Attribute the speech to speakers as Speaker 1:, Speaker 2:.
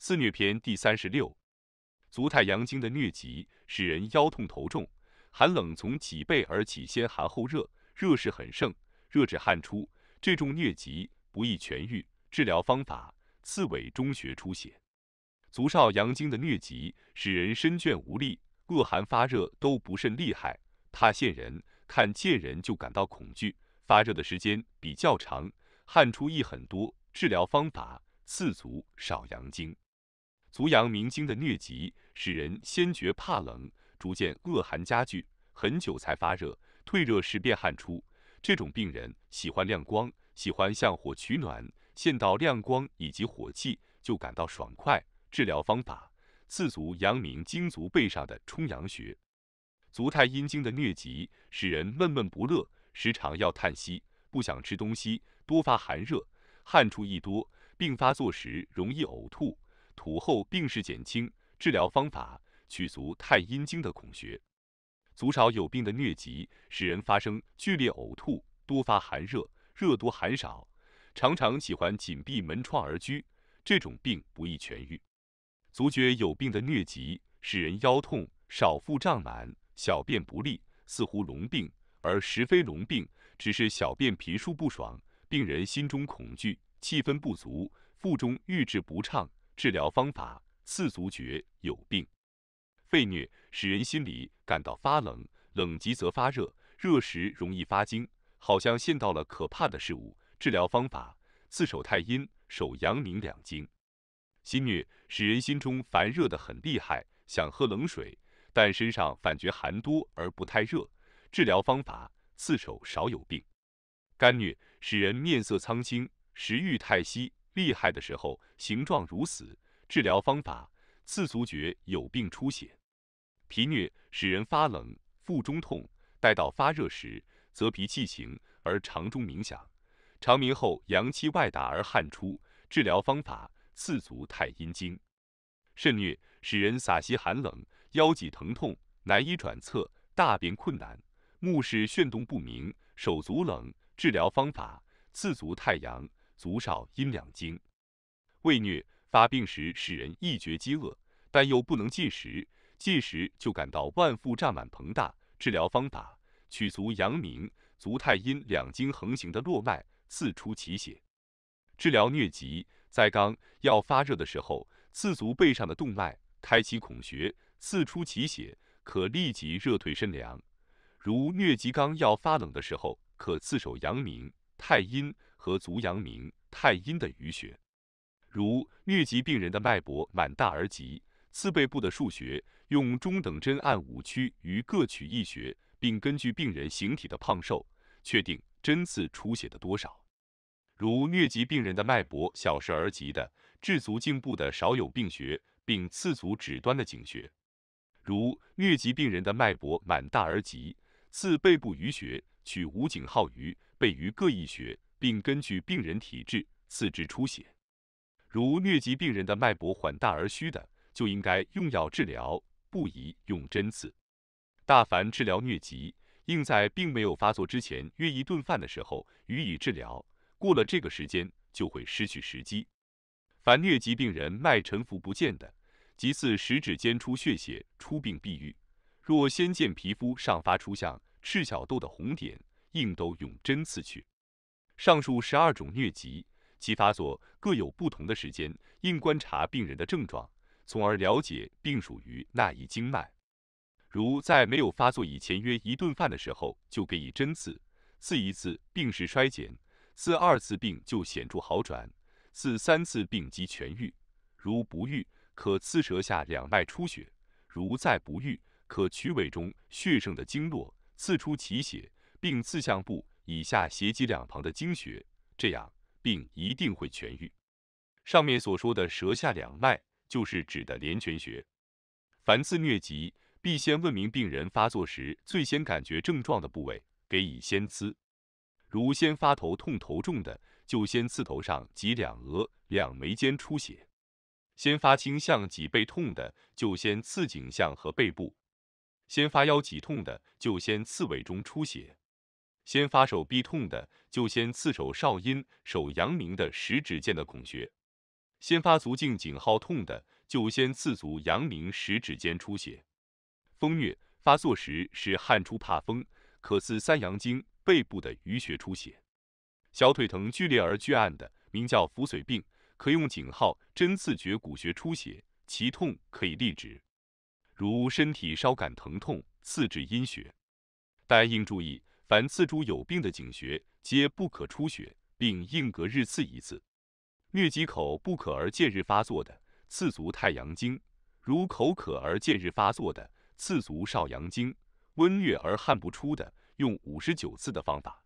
Speaker 1: 《肆虐篇第三十六，足太阳经的疟疾，使人腰痛头重，寒冷从脊背而起，先寒后热，热势很盛，热至汗出。这种疟疾不易痊愈，治疗方法刺尾中穴出血。足少阳经的疟疾，使人身倦无力，恶寒发热都不甚厉害，怕见人，看见人就感到恐惧，发热的时间比较长，汗出亦很多。治疗方法刺足少阳经。足阳明经的疟疾，使人先觉怕冷，逐渐恶寒加剧，很久才发热，退热时便汗出。这种病人喜欢亮光，喜欢向火取暖，见到亮光以及火气就感到爽快。治疗方法：刺足阳明经足背上的冲阳穴。足太阴经的疟疾，使人闷闷不乐，时常要叹息，不想吃东西，多发寒热，汗出一多，病发作时容易呕吐。土后病势减轻，治疗方法取足太阴经的孔穴。足少有病的疟疾，使人发生剧烈呕吐，多发寒热，热多寒少，常常喜欢紧闭门窗而居，这种病不易痊愈。足厥有病的疟疾，使人腰痛，少腹胀满，小便不利，似乎脓病，而实非脓病，只是小便频数不爽，病人心中恐惧，气氛不足，腹中郁滞不畅。治疗方法：刺足厥有病，肺疟使人心里感到发冷，冷极则发热，热时容易发惊，好像陷到了可怕的事物。治疗方法：刺手太阴、手阳明两经。心疟使人心中烦热的很厉害，想喝冷水，但身上反觉寒多而不太热。治疗方法：刺手少有病。肝疟使人面色苍青，食欲太稀。厉害的时候，形状如死。治疗方法：刺足厥有病出血。皮疟使人发冷，腹中痛。待到发热时，则脾气行而肠中鸣响，肠鸣后阳气外达而汗出。治疗方法：刺足太阴经。肾疟使人洒息寒冷，腰脊疼痛，难以转侧，大便困难，目视眩动不明，手足冷。治疗方法：刺足太阳。足少阴两经，胃疟发病时使人一觉饥饿，但又不能进食，进食就感到万腹胀满膨大。治疗方法：取足阳明、足太阴两经横行的络脉，刺出其血。治疗疟疾在刚要发热的时候，刺足背上的动脉，开启孔穴，刺出其血，可立即热退身凉。如疟疾刚要发冷的时候，可刺手阳明、太阴。和足阳明、太阴的淤血，如疟疾病人的脉搏满大而急，刺背部的数穴，用中等针按五区于各取一穴，并根据病人形体的胖瘦确定针刺出血的多少。如疟疾病人的脉搏小时而急的，至足颈部的少有病穴，并刺足趾端的井穴。如疟疾病人的脉搏满大而急，刺背部淤血，取五井、号鱼，背于各一穴。并根据病人体质刺之出血，如疟疾病人的脉搏缓大而虚的，就应该用药治疗，不宜用针刺。大凡治疗疟疾，应在并没有发作之前约一顿饭的时候予以治疗，过了这个时间就会失去时机。凡疟疾病人脉沉浮不见的，即刺食指间出血血出病必愈。若先见皮肤上发出像赤小豆的红点，应都用针刺去。上述十二种疟疾，其发作各有不同的时间，应观察病人的症状，从而了解病属于哪一经脉。如在没有发作以前约一顿饭的时候，就给以针刺，刺一次病势衰减，刺二次病就显著好转，刺三次病即痊愈。如不愈，可刺舌下两脉出血；如再不愈，可取尾中血盛的经络，刺出其血，并刺向部。以下斜脊两旁的经穴，这样病一定会痊愈。上面所说的舌下两脉，就是指的廉泉穴。凡自疟疾，必先问明病人发作时最先感觉症状的部位，给以先刺。如先发头痛头重的，就先刺头上及两额、两眉间出血；先发倾向脊背痛的，就先刺颈项和背部；先发腰脊痛的，就先刺尾中出血。先发手臂痛的，就先刺手少阴、手阳明的食指间的孔穴；先发足胫颈号痛的，就先刺足阳明食指间出血。风疟发作时是汗出怕风，可刺三阳经背部的淤血出血。小腿疼剧烈而剧暗的，名叫浮髓病，可用井号针刺绝骨穴出血，其痛可以立止。如身体稍感疼痛，刺至阴穴，但应注意。凡刺诸有病的井穴，皆不可出血，并应隔日刺一次。疟疾口不可而见日发作的，刺足太阳经；如口渴而见日发作的，刺足少阳经。温疟而汗不出的，用五十九次的方法。